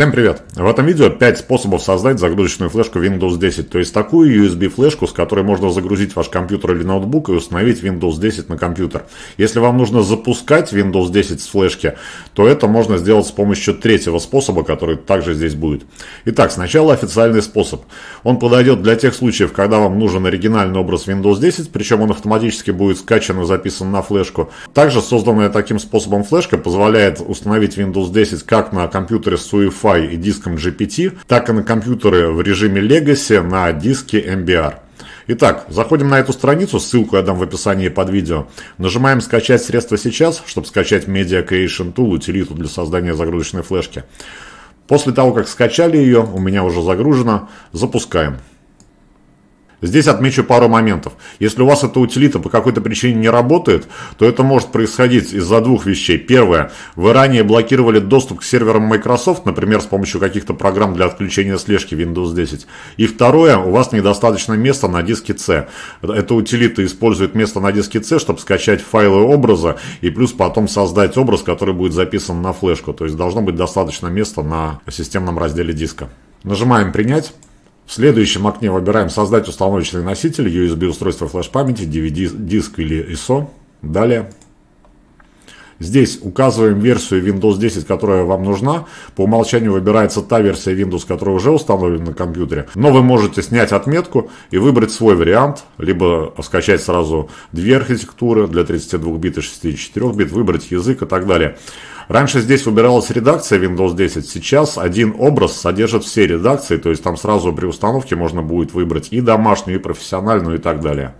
Всем привет! В этом видео 5 способов создать загрузочную флешку Windows 10, то есть такую USB-флешку, с которой можно загрузить ваш компьютер или ноутбук и установить Windows 10 на компьютер. Если вам нужно запускать Windows 10 с флешки, то это можно сделать с помощью третьего способа, который также здесь будет. Итак, сначала официальный способ. Он подойдет для тех случаев, когда вам нужен оригинальный образ Windows 10, причем он автоматически будет скачан и записан на флешку. Также созданная таким способом флешка позволяет установить Windows 10 как на компьютере с UEFI, Wi-Fi и диском GPT, так и на компьютеры в режиме Legacy на диске MBR. Итак, заходим на эту страницу, ссылку я дам в описании под видео. Нажимаем «Скачать средства сейчас», чтобы скачать Media Creation Tool, утилиту для создания загрузочной флешки. После того, как скачали ее, у меня уже загружено, запускаем. Здесь отмечу пару моментов. Если у вас эта утилита по какой-то причине не работает, то это может происходить из-за двух вещей. Первое. Вы ранее блокировали доступ к серверам Microsoft, например, с помощью каких-то программ для отключения слежки Windows 10. И второе. У вас недостаточно места на диске C. Эта утилита использует место на диске C, чтобы скачать файлы образа и плюс потом создать образ, который будет записан на флешку. То есть должно быть достаточно места на системном разделе диска. Нажимаем «Принять». В следующем окне выбираем «Создать установочный носитель», USB-устройство флеш-памяти, DVD-диск или ISO. Далее. Здесь указываем версию Windows 10, которая вам нужна. По умолчанию выбирается та версия Windows, которая уже установлена на компьютере. Но вы можете снять отметку и выбрать свой вариант, либо скачать сразу две архитектуры для 32 бит и 64 бит, выбрать язык и так далее. Раньше здесь выбиралась редакция Windows 10, сейчас один образ содержит все редакции, то есть там сразу при установке можно будет выбрать и домашнюю, и профессиональную и так далее.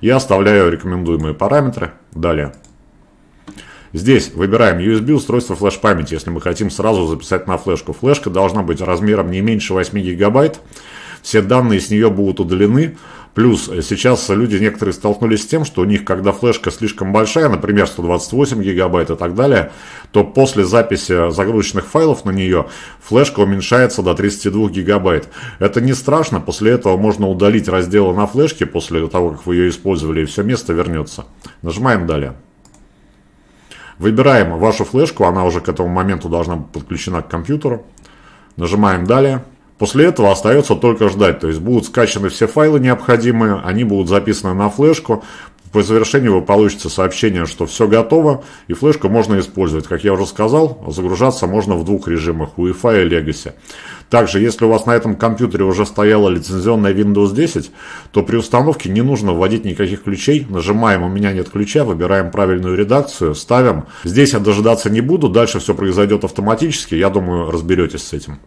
Я оставляю рекомендуемые параметры. Далее. Здесь выбираем USB устройство флеш-памяти, если мы хотим сразу записать на флешку. Флешка должна быть размером не меньше 8 гигабайт. Все данные с нее будут удалены. Плюс э, сейчас люди некоторые столкнулись с тем, что у них, когда флешка слишком большая, например, 128 гигабайт и так далее, то после записи загрузочных файлов на нее флешка уменьшается до 32 гигабайт. Это не страшно, после этого можно удалить разделы на флешке после того, как вы ее использовали, и все место вернется. Нажимаем «Далее». Выбираем вашу флешку, она уже к этому моменту должна быть подключена к компьютеру. Нажимаем «Далее». После этого остается только ждать, то есть будут скачаны все файлы необходимые, они будут записаны на флешку, по завершению вы получите сообщение, что все готово и флешку можно использовать. Как я уже сказал, загружаться можно в двух режимах, Wi-Fi и Legacy. Также, если у вас на этом компьютере уже стояла лицензионная Windows 10, то при установке не нужно вводить никаких ключей. Нажимаем «У меня нет ключа», выбираем правильную редакцию, ставим. Здесь я дожидаться не буду, дальше все произойдет автоматически. Я думаю, разберетесь с этим.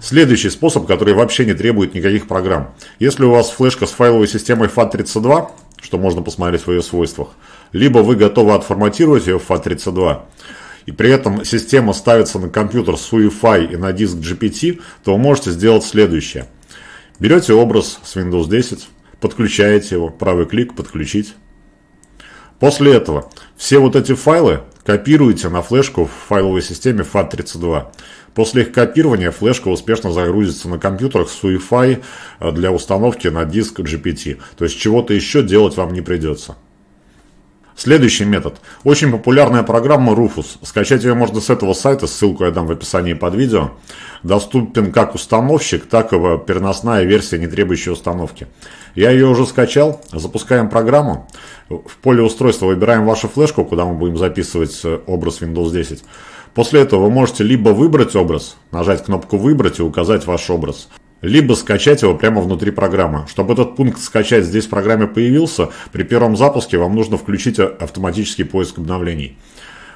Следующий способ, который вообще не требует никаких программ. Если у вас флешка с файловой системой FAT32, что можно посмотреть в ее свойствах, либо вы готовы отформатировать ее в FAT32, и при этом система ставится на компьютер с UEFI и на диск GPT, то вы можете сделать следующее. Берете образ с Windows 10, подключаете его, правый клик «Подключить». После этого все вот эти файлы копируете на флешку в файловой системе FAT32. После их копирования флешка успешно загрузится на компьютерах с Wi-Fi э, для установки на диск GPT. То есть чего-то еще делать вам не придется. Следующий метод. Очень популярная программа Rufus. Скачать ее можно с этого сайта, ссылку я дам в описании под видео. Доступен как установщик, так и переносная версия, не требующая установки. Я ее уже скачал. Запускаем программу. В поле устройства выбираем вашу флешку, куда мы будем записывать э, образ Windows 10. После этого вы можете либо выбрать образ, нажать кнопку «Выбрать» и указать ваш образ, либо скачать его прямо внутри программы. Чтобы этот пункт «Скачать» здесь в программе появился, при первом запуске вам нужно включить автоматический поиск обновлений.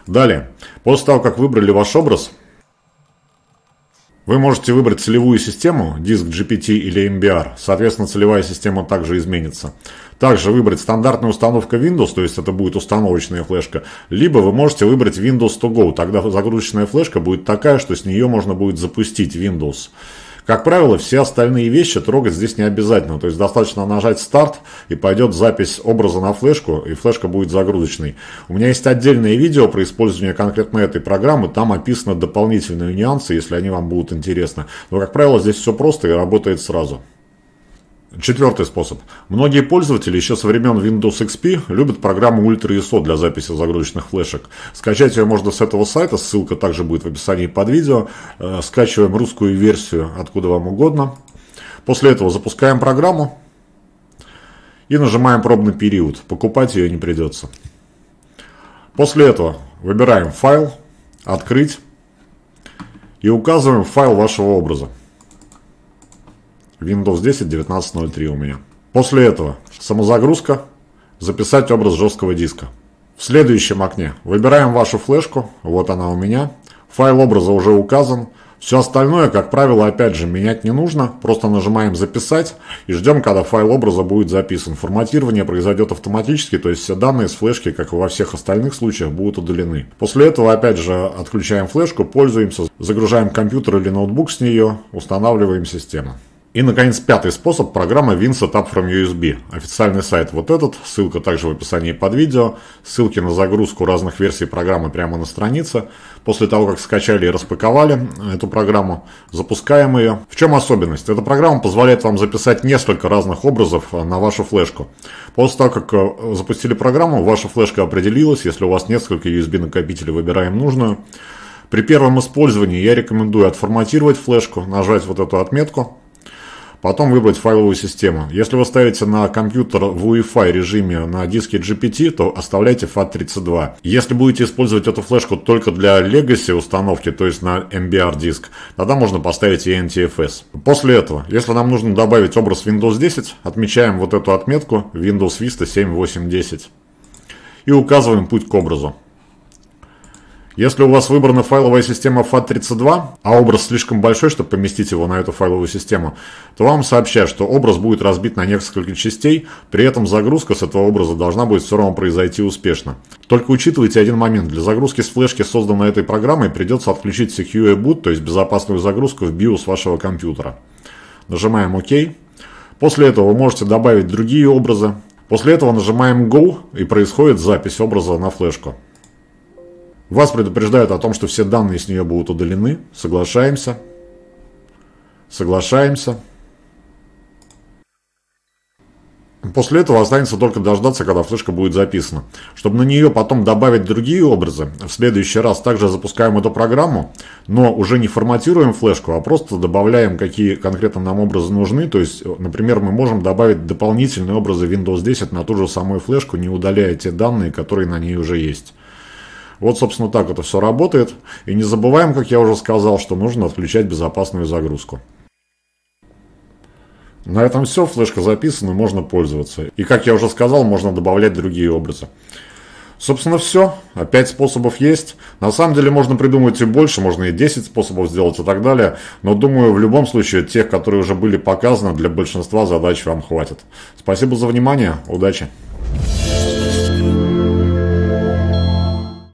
Далее, после того, как выбрали ваш образ, вы можете выбрать целевую систему, диск GPT или MBR, соответственно целевая система также изменится. Также выбрать стандартную установку Windows, то есть это будет установочная флешка, либо вы можете выбрать Windows to Go, тогда загрузочная флешка будет такая, что с нее можно будет запустить Windows. Как правило, все остальные вещи трогать здесь не обязательно. То есть достаточно нажать старт и пойдет запись образа на флешку, и флешка будет загрузочной. У меня есть отдельное видео про использование конкретно этой программы. Там описаны дополнительные нюансы, если они вам будут интересны. Но, как правило, здесь все просто и работает сразу. Четвертый способ. Многие пользователи еще со времен Windows XP любят программу ISO для записи загрузочных флешек. Скачать ее можно с этого сайта, ссылка также будет в описании под видео. Э, скачиваем русскую версию откуда вам угодно. После этого запускаем программу и нажимаем пробный период. Покупать ее не придется. После этого выбираем файл, открыть и указываем файл вашего образа. Windows 10 19.03 у меня. После этого самозагрузка, записать образ жесткого диска. В следующем окне выбираем вашу флешку, вот она у меня. Файл образа уже указан. Все остальное, как правило, опять же, менять не нужно. Просто нажимаем «Записать» и ждем, когда файл образа будет записан. Форматирование произойдет автоматически, то есть все данные с флешки, как и во всех остальных случаях, будут удалены. После этого, опять же, отключаем флешку, пользуемся, загружаем компьютер или ноутбук с нее, устанавливаем систему. И, наконец, пятый способ – программа WinSetup from USB. Официальный сайт вот этот, ссылка также в описании под видео, ссылки на загрузку разных версий программы прямо на странице. После того, как скачали и распаковали эту программу, запускаем ее. В чем особенность? Эта программа позволяет вам записать несколько разных образов э, на вашу флешку. После того, как э, запустили программу, ваша флешка определилась, если у вас несколько USB-накопителей, выбираем нужную. При первом использовании я рекомендую отформатировать флешку, нажать вот эту отметку, Потом выбрать файловую систему. Если вы ставите на компьютер в Wi-Fi режиме на диске GPT, то оставляйте FAT32. Если будете использовать эту флешку только для Legacy установки, то есть на MBR диск, тогда можно поставить и NTFS. После этого, если нам нужно добавить образ Windows 10, отмечаем вот эту отметку Windows Vista 7810 и указываем путь к образу. Если у вас выбрана файловая система FAT32, а образ слишком большой, чтобы поместить его на эту файловую систему, то вам сообщают, что образ будет разбит на несколько частей, при этом загрузка с этого образа должна будет все равно произойти успешно. Только учитывайте один момент. Для загрузки с флешки, созданной этой программой, придется отключить Secure Boot, то есть безопасную загрузку в BIOS вашего компьютера. Нажимаем ОК. После этого вы можете добавить другие образы. После этого нажимаем Go и происходит запись образа на флешку. Вас предупреждают о том, что все данные с нее будут удалены. Соглашаемся. Соглашаемся. После этого останется только дождаться, когда флешка будет записана. Чтобы на нее потом добавить другие образы, в следующий раз также запускаем эту программу, но уже не форматируем флешку, а просто добавляем, какие конкретно нам образы нужны. То есть, например, мы можем добавить дополнительные образы Windows 10 на ту же самую флешку, не удаляя те данные, которые на ней уже есть. Вот, собственно, так это все работает. И не забываем, как я уже сказал, что нужно отключать безопасную загрузку. На этом все, флешка записана, можно пользоваться. И, как я уже сказал, можно добавлять другие образы. Собственно, все. Опять способов есть. На самом деле можно придумать и больше, можно и 10 способов сделать и так далее. Но думаю, в любом случае, тех, которые уже были показаны, для большинства задач вам хватит. Спасибо за внимание. Удачи.